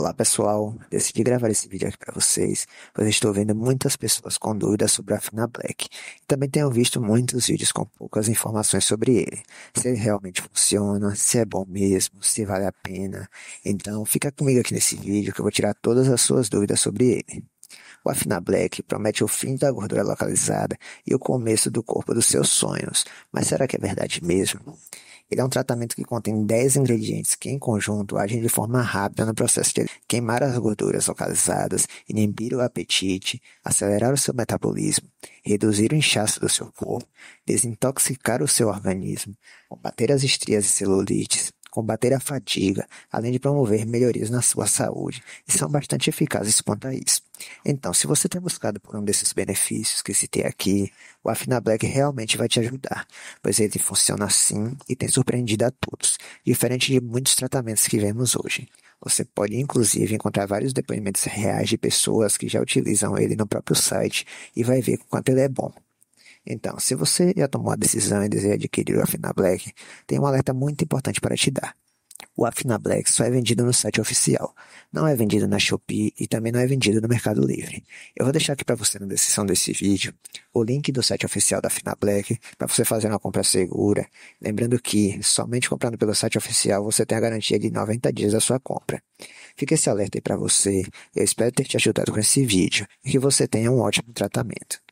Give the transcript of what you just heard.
Olá pessoal, decidi gravar esse vídeo aqui para vocês, pois estou vendo muitas pessoas com dúvidas sobre a Fina Black. E também tenho visto muitos vídeos com poucas informações sobre ele, se ele realmente funciona, se é bom mesmo, se vale a pena. Então fica comigo aqui nesse vídeo que eu vou tirar todas as suas dúvidas sobre ele. O Afina Black promete o fim da gordura localizada e o começo do corpo dos seus sonhos, mas será que é verdade mesmo? Ele é um tratamento que contém 10 ingredientes que, em conjunto, agem de forma rápida no processo de queimar as gorduras localizadas, inibir o apetite, acelerar o seu metabolismo, reduzir o inchaço do seu corpo, desintoxicar o seu organismo, combater as estrias e celulites, combater a fadiga, além de promover melhorias na sua saúde, e são bastante eficazes quanto a isso. Então, se você tem tá buscado por um desses benefícios que citei aqui, o Afina Black realmente vai te ajudar, pois ele funciona assim e tem surpreendido a todos, diferente de muitos tratamentos que vemos hoje. Você pode inclusive encontrar vários depoimentos reais de pessoas que já utilizam ele no próprio site e vai ver o quanto ele é bom. Então, se você já tomou a decisão e deseja adquirir o Afina Black, tem um alerta muito importante para te dar. O Afinablex só é vendido no site oficial, não é vendido na Shopee e também não é vendido no Mercado Livre. Eu vou deixar aqui para você na descrição desse vídeo o link do site oficial da Afinablex para você fazer uma compra segura. Lembrando que somente comprando pelo site oficial você tem a garantia de 90 dias da sua compra. Fica esse alerta aí para você. Eu espero ter te ajudado com esse vídeo e que você tenha um ótimo tratamento.